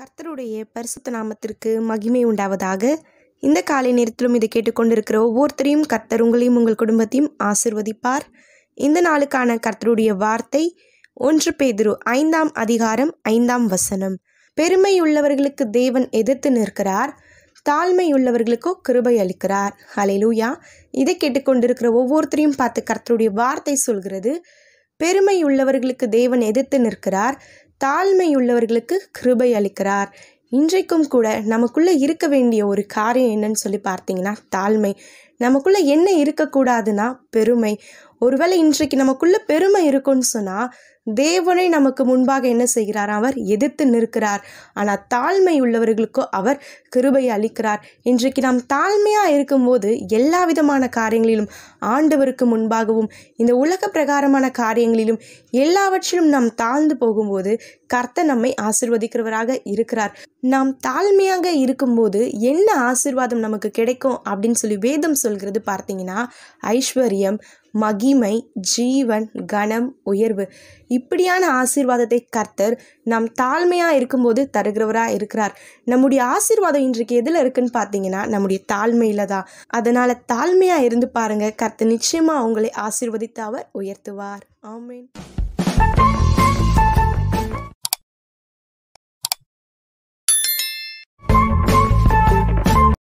கர்த்தருடைய பரிசுத்த நாமத்திற்கு மகிமை உண்டாவதாக இந்த காலை நேரத்திலும் இதை கேட்டுக்கொண்டிருக்கிற ஒவ்வொருத்தரையும் கர்த்தர் உங்களையும் உங்கள் குடும்பத்தையும் ஆசிர்வதிப்பார் இந்த நாளுக்கான கர்த்தருடைய வார்த்தை ஒன்று பேதிரு ஐந்தாம் அதிகாரம் ஐந்தாம் வசனம் பெருமையுள்ளவர்களுக்கு தேவன் எதிர்த்து நிற்கிறார் தாழ்மை உள்ளவர்களுக்கோ கிருபை அளிக்கிறார் ஹலெலூயா இதை கேட்டுக்கொண்டிருக்கிற ஒவ்வொருத்தரையும் பார்த்து கர்த்தருடைய வார்த்தை சொல்கிறது பெருமை உள்ளவர்களுக்கு தேவன் எதிர்த்து நிற்கிறார் தாழ்மையுள்ளவர்களுக்கு கிருபை அளிக்கிறார் இன்றைக்கும் கூட நமக்குள்ளே இருக்க வேண்டிய ஒரு காரியம் என்னன்னு சொல்லி பார்த்தீங்கன்னா தாழ்மை நமக்குள்ளே என்ன இருக்கக்கூடாதுன்னா பெருமை ஒருவேளை இன்றைக்கு நமக்குள்ளே பெருமை இருக்குன்னு சொன்னால் தேவனை நமக்கு முன்பாக என்ன செய்கிறார் அவர் எதிர்த்து நிற்கிறார் ஆனால் தாழ்மை உள்ளவர்களுக்கோ அவர் கிருபை அளிக்கிறார் இன்றைக்கு நாம் தாழ்மையாக இருக்கும்போது எல்லா விதமான காரியங்களிலும் ஆண்டவருக்கு முன்பாகவும் இந்த உலக பிரகாரமான காரியங்களிலும் எல்லாவற்றிலும் நாம் தாழ்ந்து போகும்போது கர்த்த நம்மை ஆசிர்வதிக்கிறவராக இருக்கிறார் நாம் தாழ்மையாக இருக்கும்போது என்ன ஆசிர்வாதம் நமக்கு கிடைக்கும் அப்படின்னு சொல்லி வேதம் சொல்கிறது பார்த்தீங்கன்னா ஐஸ்வர்யம் மகிமை ஜீவன் கணம் உயர்வு இப்படியான ஆசீர்வாதத்தை கர்த்தர் நம் தாழ்மையாக இருக்கும்போது தருகிறவராக இருக்கிறார் நம்முடைய ஆசீர்வாதம் இன்றைக்கு எதில் இருக்குன்னு பார்த்தீங்கன்னா நம்முடைய தாழ்மையில் தான் அதனால் தாழ்மையாக இருந்து பாருங்கள் கர்த்தர் நிச்சயமாக உங்களை ஆசீர்வதித்து அவர் உயர்த்துவார் ஆமீன்